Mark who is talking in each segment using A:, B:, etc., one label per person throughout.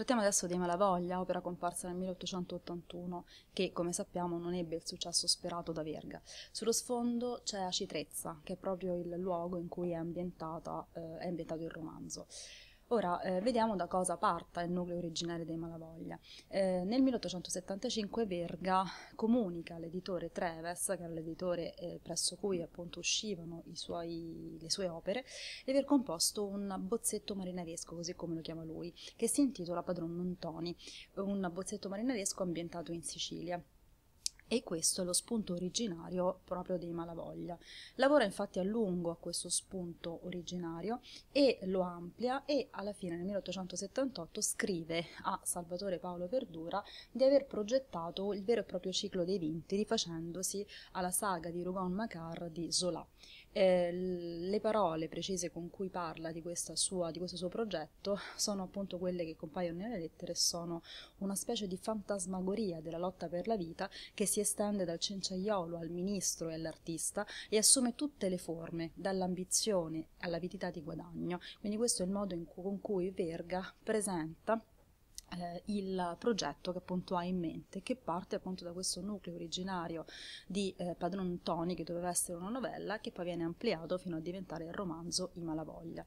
A: Trattiamo adesso di Malavoglia, opera comparsa nel 1881, che come sappiamo non ebbe il successo sperato da Verga. Sullo sfondo c'è Acitrezza, che è proprio il luogo in cui è, ambientata, eh, è ambientato il romanzo. Ora eh, vediamo da cosa parta il nucleo originale dei Malavoglia. Eh, nel 1875 Verga comunica all'editore Treves, che era l'editore eh, presso cui appunto uscivano suoi, le sue opere, di aver composto un bozzetto marinaresco, così come lo chiama lui, che si intitola Padron Montoni, un bozzetto marinaresco ambientato in Sicilia e questo è lo spunto originario proprio dei Malavoglia. Lavora infatti a lungo a questo spunto originario e lo amplia e alla fine nel 1878 scrive a Salvatore Paolo Verdura di aver progettato il vero e proprio ciclo dei vinti rifacendosi alla saga di Rougon Macquart di Zola. Eh, le parole precise con cui parla di, sua, di, questo suo progetto sono appunto quelle che compaiono nelle lettere, sono una specie di fantasmagoria della lotta per la vita che si estende dal cenciaiolo al ministro e all'artista e assume tutte le forme, dall'ambizione all'avidità di guadagno. Quindi questo è il modo cui, con cui Verga presenta eh, il progetto che appunto ha in mente, che parte appunto da questo nucleo originario di eh, Padron Tony, che doveva essere una novella, che poi viene ampliato fino a diventare il romanzo I Malavoglia.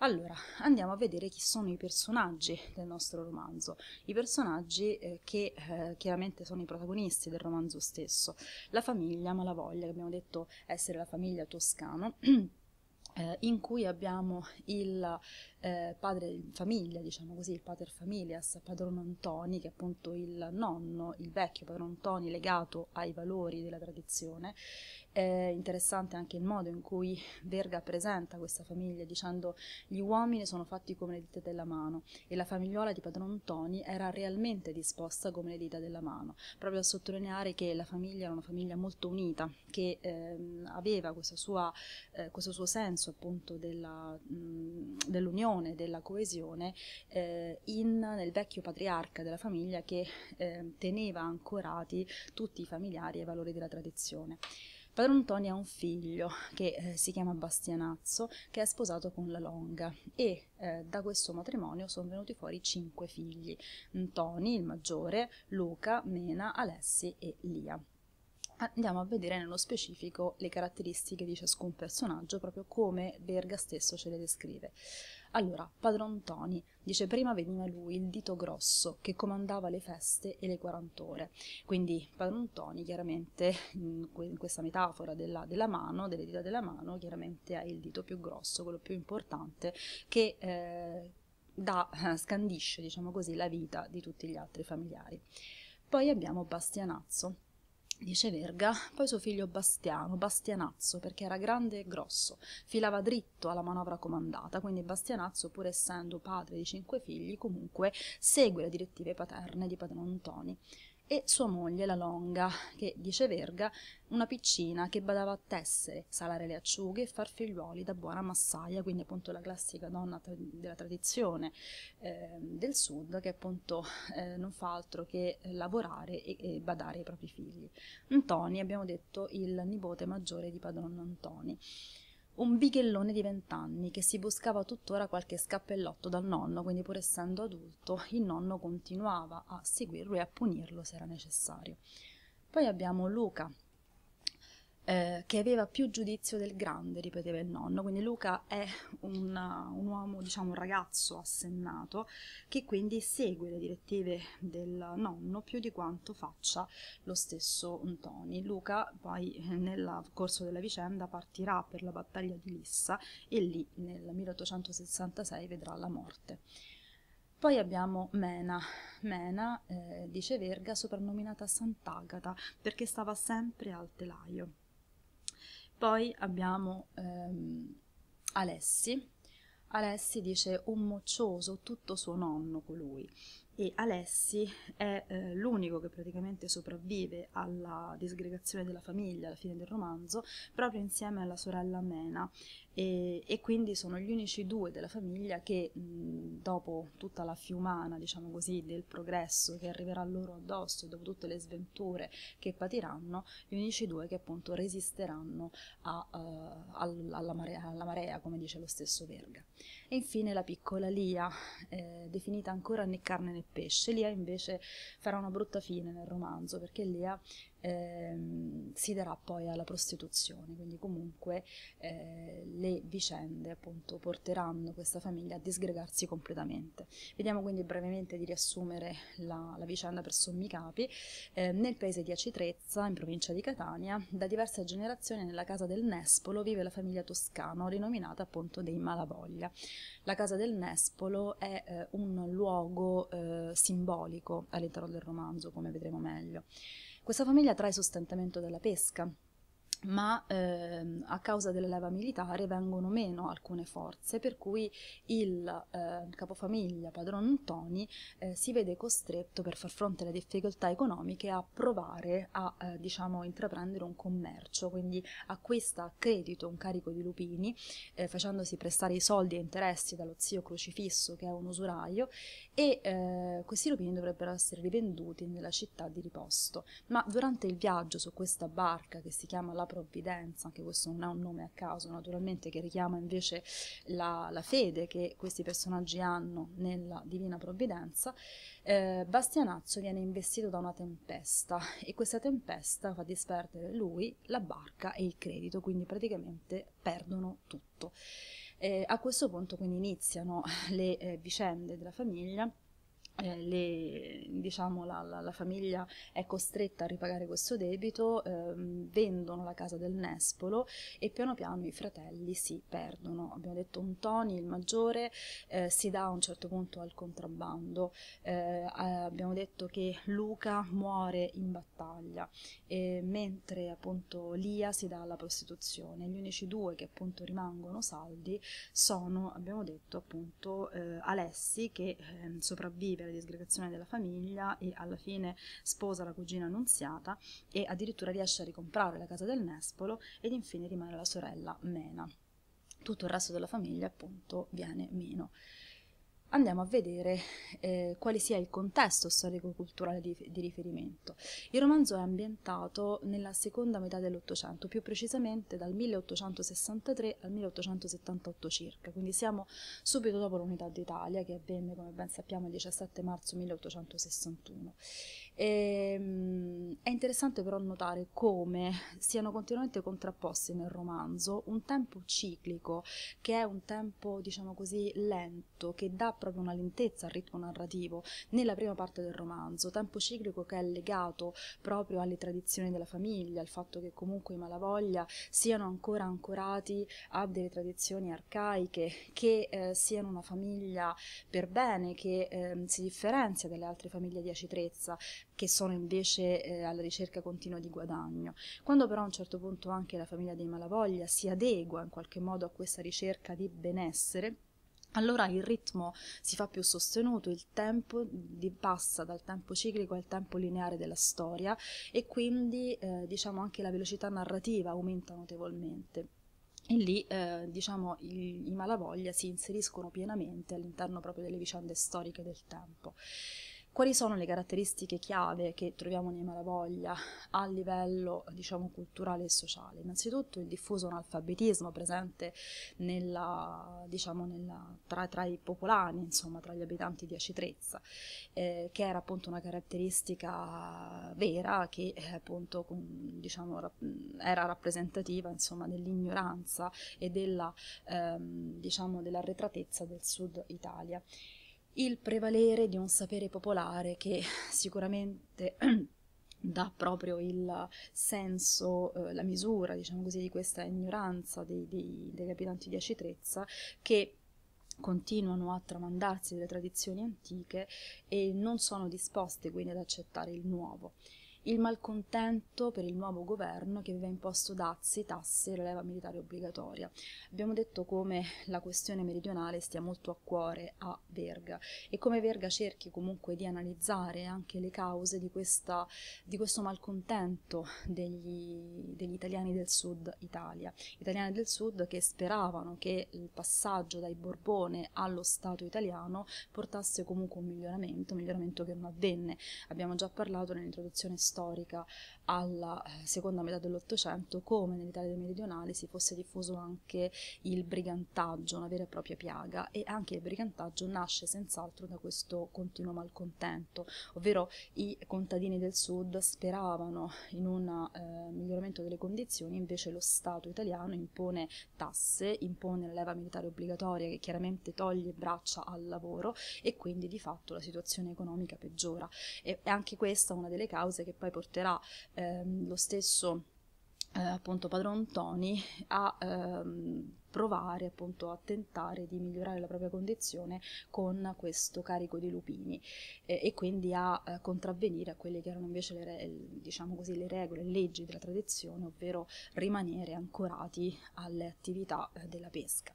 A: Allora, andiamo a vedere chi sono i personaggi del nostro romanzo, i personaggi eh, che eh, chiaramente sono i protagonisti del romanzo stesso, la famiglia Malavoglia, che abbiamo detto essere la famiglia toscana. eh, in cui abbiamo il eh, padre di famiglia, diciamo così, il pater familias, padron Antoni, che è appunto il nonno, il vecchio padron Antoni legato ai valori della tradizione, è interessante anche il modo in cui Verga presenta questa famiglia dicendo gli uomini sono fatti come le dita della mano e la famigliuola di padron Toni era realmente disposta come le dita della mano, proprio a sottolineare che la famiglia era una famiglia molto unita, che ehm, aveva questo, sua, eh, questo, suo senso appunto della, mh, dell'unione, della coesione eh, in, nel vecchio patriarca della famiglia che eh, teneva ancorati tutti i familiari ai valori della tradizione. Padron Tony ha un figlio che eh, si chiama Bastianazzo, che è sposato con la Longa e eh, da questo matrimonio sono venuti fuori cinque figli, mm, Tony il maggiore, Luca, Mena, Alessi e Lia andiamo a vedere nello specifico le caratteristiche di ciascun personaggio, proprio come Verga stesso ce le descrive. Allora, padron Tony dice prima veniva lui il dito grosso che comandava le feste e le quarant'ore. Quindi padron Tony chiaramente in, que- in questa metafora della, della, mano, delle dita della mano, chiaramente ha il dito più grosso, quello più importante, che eh, da, eh, scandisce, diciamo così, la vita di tutti gli altri familiari. Poi abbiamo Bastianazzo dice Verga, poi suo figlio Bastiano, Bastianazzo, perché era grande e grosso, filava dritto alla manovra comandata, quindi Bastianazzo, pur essendo padre di cinque figli, comunque segue le direttive paterne di padron Toni e sua moglie la Longa, che, dice Verga, una piccina che badava a tessere, salare le acciughe e far figliuoli da buona massaia, quindi appunto la classica donna tra della tradizione eh, del sud che appunto eh, non fa altro che lavorare e, e badare ai propri figli. Antoni, abbiamo detto, il nipote maggiore di padron Antoni un bighellone di vent'anni che si buscava tuttora qualche scappellotto dal nonno, quindi pur essendo adulto il nonno continuava a seguirlo e a punirlo se era necessario. Poi abbiamo Luca, eh, che aveva più giudizio del grande, ripeteva il nonno, quindi Luca è un, un uomo, diciamo un ragazzo assennato, che quindi segue le direttive del nonno più di quanto faccia lo stesso Tony. Luca poi eh, nel corso della vicenda partirà per la battaglia di Lissa e lì nel 1866 vedrà la morte. Poi abbiamo Mena. Mena, eh, dice Verga, soprannominata Sant'Agata perché stava sempre al telaio. Poi abbiamo ehm, Alessi. Alessi dice un moccioso, tutto suo nonno colui. E Alessi è eh, l'unico che praticamente sopravvive alla disgregazione della famiglia alla fine del romanzo, proprio insieme alla sorella Mena e, e, quindi sono gli unici due della famiglia che mh, dopo tutta la fiumana, diciamo così, del progresso che arriverà loro addosso e dopo tutte le sventure che patiranno, gli unici due che appunto resisteranno a, uh, eh, all, alla, marea, alla, marea, come dice lo stesso Verga. E infine la piccola Lia, eh, definita ancora né carne né pesce, Lia invece farà una brutta fine nel romanzo perché Lia ehm, si darà poi alla prostituzione, quindi comunque eh, le vicende appunto porteranno questa famiglia a disgregarsi completamente. Vediamo quindi brevemente di riassumere la, la vicenda per sommi capi. Eh, nel paese di Acitrezza, in provincia di Catania, da diverse generazioni nella casa del Nespolo vive la famiglia Toscano, rinominata appunto dei Malavoglia. La casa del Nespolo è eh, un luogo eh, simbolico all'interno del romanzo, come vedremo meglio. Questa famiglia trae sostentamento dalla pesca, ma ehm, a causa della leva militare vengono meno alcune forze, per cui il eh, capofamiglia padron Antoni eh, si vede costretto per far fronte alle difficoltà economiche a provare a eh, diciamo, intraprendere un commercio, quindi acquista a credito un carico di lupini, eh, facendosi prestare i soldi e interessi dallo zio Crocifisso che è un usuraio e eh, questi lupini dovrebbero essere rivenduti nella città di riposto. Ma durante il viaggio su questa barca che si chiama La provvidenza, anche questo non è un nome a caso naturalmente, che richiama invece la, la fede che questi personaggi hanno nella divina provvidenza, eh, Bastianazzo viene investito da una tempesta e questa tempesta fa disperdere lui, la barca e il credito, quindi praticamente perdono tutto. Eh, a questo punto quindi iniziano le eh, vicende della famiglia eh, le, diciamo, la, la, la, famiglia è costretta a ripagare questo debito, eh, vendono la casa del Nespolo e piano piano i fratelli si perdono. Abbiamo detto un Tony, il maggiore, eh, si dà a un certo punto al contrabbando, eh, eh, abbiamo detto che Luca muore in battaglia, mentre appunto Lia si dà alla prostituzione. Gli unici due che appunto rimangono saldi sono, abbiamo detto appunto, eh, Alessi che ehm, sopravvive la disgregazione della famiglia e alla fine sposa la cugina Annunziata e addirittura riesce a ricomprare la casa del Nespolo ed infine rimane la sorella Mena. Tutto il resto della famiglia appunto viene meno andiamo a vedere eh, quale sia il contesto storico-culturale di, di, riferimento. Il romanzo è ambientato nella seconda metà dell'Ottocento, più precisamente dal 1863 al 1878 circa, quindi siamo subito dopo l'unità d'Italia che avvenne, come ben sappiamo, il 17 marzo 1861. E, ehm, è interessante però notare come siano continuamente contrapposti nel romanzo un tempo ciclico, che è un tempo, diciamo così, lento, che dà proprio una lentezza al ritmo narrativo nella prima parte del romanzo, tempo ciclico che è legato proprio alle tradizioni della famiglia, al fatto che comunque i Malavoglia siano ancora ancorati a delle tradizioni arcaiche, che eh, siano una famiglia per bene, che eh, si differenzia dalle altre famiglie di Acitrezza, che sono invece eh, alla ricerca continua di guadagno. Quando però a un certo punto anche la famiglia dei Malavoglia si adegua in qualche modo a questa ricerca di benessere, allora il ritmo si fa più sostenuto, il tempo passa dal tempo ciclico al tempo lineare della storia e quindi eh, diciamo anche la velocità narrativa aumenta notevolmente. E lì, eh, diciamo, i, i malavoglia si inseriscono pienamente all'interno proprio delle vicende storiche del tempo. Quali sono le caratteristiche chiave che troviamo nei Malavoglia a livello diciamo, culturale e sociale? Innanzitutto il diffuso analfabetismo presente nella, diciamo, nella, tra, tra, i popolani, insomma, tra gli abitanti di Acitrezza, eh, che era appunto una caratteristica vera che eh, appunto, diciamo, era rappresentativa insomma, dell'ignoranza e della, ehm, diciamo, dell'arretratezza del sud Italia il prevalere di un sapere popolare che sicuramente dà proprio il senso, eh, la misura, diciamo così, di questa ignoranza dei, dei, degli abitanti di Acitrezza che continuano a tramandarsi delle tradizioni antiche e non sono disposte quindi ad accettare il nuovo il malcontento per il nuovo governo che aveva imposto dazi, tasse e la leva militare obbligatoria. Abbiamo detto come la questione meridionale stia molto a cuore a Verga e come Verga cerchi comunque di analizzare anche le cause di, questa, di questo malcontento degli, degli italiani del sud Italia, italiani del sud che speravano che il passaggio dai Borbone allo Stato italiano portasse comunque un miglioramento, un miglioramento che non avvenne. Abbiamo già parlato nell'introduzione storica storica alla eh, seconda metà dell'Ottocento, come nell'Italia meridionale si fosse diffuso anche il brigantaggio, una vera e propria piaga, e anche il brigantaggio nasce senz'altro da questo continuo malcontento, ovvero i contadini del sud speravano in un eh, miglioramento delle condizioni, invece lo Stato italiano impone tasse, impone la leva militare obbligatoria che chiaramente toglie braccia al lavoro e quindi di fatto la situazione economica peggiora. E, è anche questa una delle cause che poi porterà ehm, lo stesso eh, appunto padron Tony a ehm, provare appunto a tentare di migliorare la propria condizione con questo carico di lupini eh, e quindi a eh, contravvenire a quelle che erano invece le, diciamo così, le regole, le leggi della tradizione, ovvero rimanere ancorati alle attività eh, della pesca.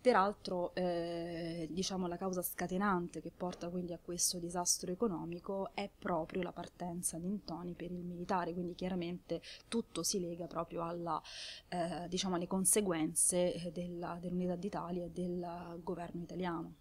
A: Peraltro eh, diciamo la causa scatenante che porta quindi a questo disastro economico è proprio la partenza di Intoni per il militare, quindi chiaramente tutto si lega proprio alla, eh, diciamo, alle conseguenze della, dell'Unità d'Italia e del governo italiano.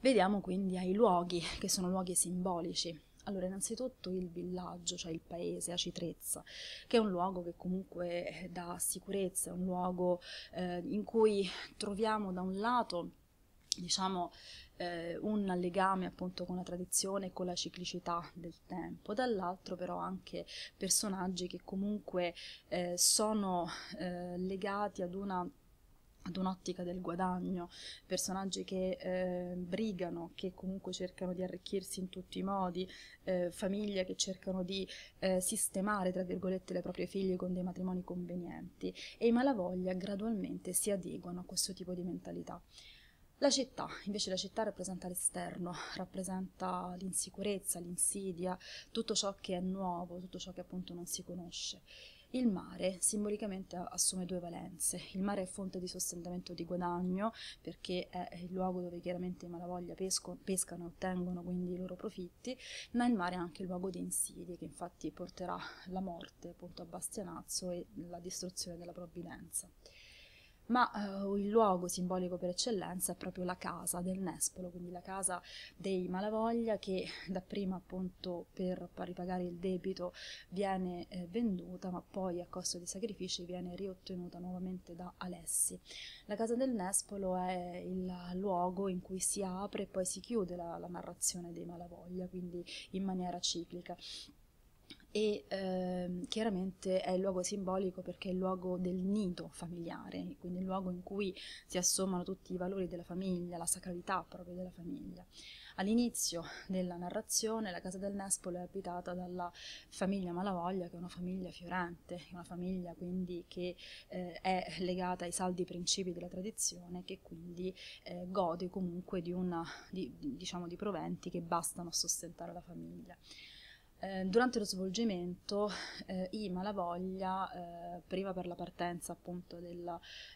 A: Vediamo quindi ai luoghi, che sono luoghi simbolici. Allora, innanzitutto il villaggio, cioè il paese, Acitrezza, che è un luogo che comunque dà sicurezza, è un luogo eh, in cui troviamo da un lato diciamo, eh, un legame appunto con la tradizione e con la ciclicità del tempo, dall'altro però anche personaggi che comunque eh, sono eh, legati ad una ad un'ottica del guadagno, personaggi che eh, brigano, che comunque cercano di arricchirsi in tutti i modi, eh, famiglie che cercano di eh, sistemare, tra virgolette, le proprie figlie con dei matrimoni convenienti e i malavoglia gradualmente si adeguano a questo tipo di mentalità. La città, invece la città rappresenta l'esterno, rappresenta l'insicurezza, l'insidia, tutto ciò che è nuovo, tutto ciò che appunto non si conosce. Il mare simbolicamente assume due valenze. Il mare è fonte di sostentamento di guadagno perché è il luogo dove chiaramente i malavoglia pesco, pescano e ottengono quindi i loro profitti, ma il mare è anche il luogo di insidie che infatti porterà la morte appunto a Bastianazzo e la distruzione della provvidenza ma eh, il luogo simbolico per eccellenza è proprio la casa del Nespolo, quindi la casa dei Malavoglia che dapprima appunto per ripagare il debito viene eh, venduta, ma poi a costo di sacrifici viene riottenuta nuovamente da Alessi. La casa del Nespolo è il luogo in cui si apre e poi si chiude la, la narrazione dei Malavoglia, quindi in maniera ciclica e eh, chiaramente è il luogo simbolico perché è il luogo del nido familiare, quindi il luogo in cui si assommano tutti i valori della famiglia, la sacralità proprio della famiglia. All'inizio della narrazione la casa del Nespolo è abitata dalla famiglia Malavoglia, che è una famiglia fiorente, una famiglia quindi che eh, è legata ai saldi principi della tradizione, che quindi eh, gode comunque di, una, di, diciamo, di proventi che bastano a sostentare la famiglia. Eh, durante lo svolgimento eh, i Malavoglia, eh, prima per la partenza appunto del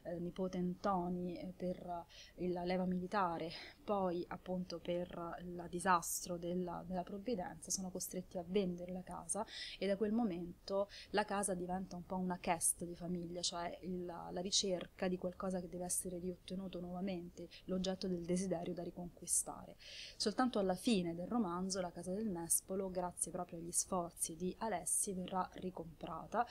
A: eh, nipote Antoni eh, per la leva militare, poi appunto per il disastro della, della, provvidenza, sono costretti a vendere la casa e da quel momento la casa diventa un po' una chest di famiglia, cioè il, la ricerca di qualcosa che deve essere riottenuto nuovamente, l'oggetto del desiderio da riconquistare. Soltanto alla fine del romanzo la casa del Nespolo, grazie proprio grazie agli sforzi di Alessi verrà ricomprata,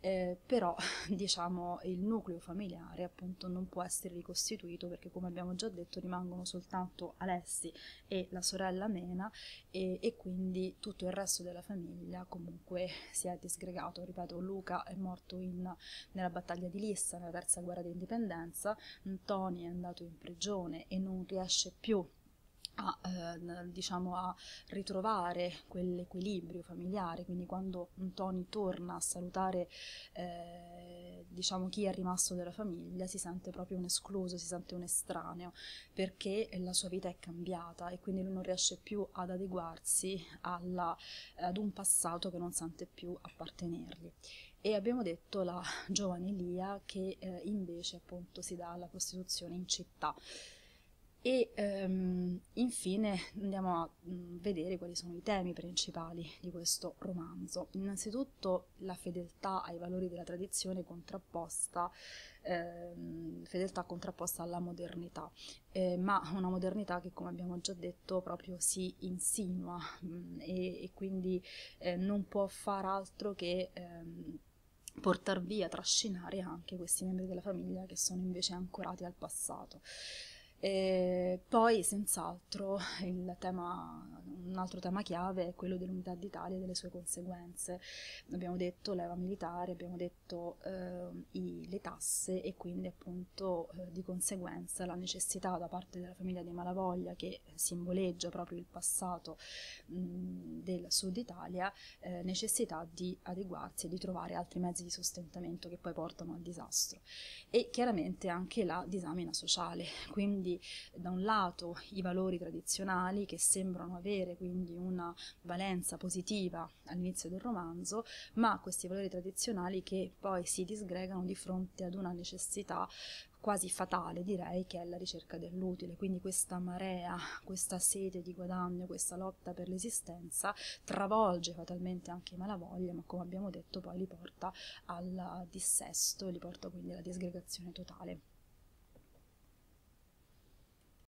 A: eh, però diciamo il nucleo familiare appunto non può essere ricostituito perché come abbiamo già detto rimangono soltanto Alessi e la sorella Mena e, e quindi tutto il resto della famiglia comunque si è disgregato, ripeto Luca è morto in, nella battaglia di Lissa nella terza guerra di indipendenza, Tony è andato in prigione e non riesce più a, eh, diciamo, a ritrovare quell'equilibrio familiare, quindi quando Tony torna a salutare eh, diciamo, chi è rimasto della famiglia si sente proprio un escluso, si sente un estraneo, perché la sua vita è cambiata e quindi lui non riesce più ad adeguarsi alla, ad un passato che non sente più appartenergli e abbiamo detto la giovane Lia che eh, invece appunto si dà alla prostituzione in città. E ehm, infine andiamo a mm, vedere quali sono i temi principali di questo romanzo. Innanzitutto la fedeltà ai valori della tradizione contrapposta, ehm, fedeltà contrapposta alla modernità, eh, ma una modernità che come abbiamo già detto proprio si insinua mh, mm, e, e, quindi eh, non può far altro che... Ehm, portar via, trascinare anche questi membri della famiglia che sono invece ancorati al passato. E poi senz'altro tema, un altro tema chiave è quello dell'unità d'Italia e delle sue conseguenze. Abbiamo detto leva militare, abbiamo detto eh, i, le tasse e quindi appunto eh, di conseguenza la necessità da parte della famiglia di Malavoglia che simboleggia proprio il passato mh, mhmm, del sud Italia, eh, necessità di adeguarsi e di trovare altri mezzi di sostentamento che poi portano al disastro e chiaramente anche la disamina sociale. Quindi quindi da un lato i valori tradizionali che sembrano avere quindi una valenza positiva all'inizio del romanzo, ma questi valori tradizionali che poi si disgregano di fronte ad una necessità quasi fatale, direi, che è la ricerca dell'utile. Quindi questa marea, questa sete di guadagno, questa lotta per l'esistenza travolge fatalmente anche i malavoglia, ma come abbiamo detto poi li porta al dissesto, li porta quindi alla disgregazione totale.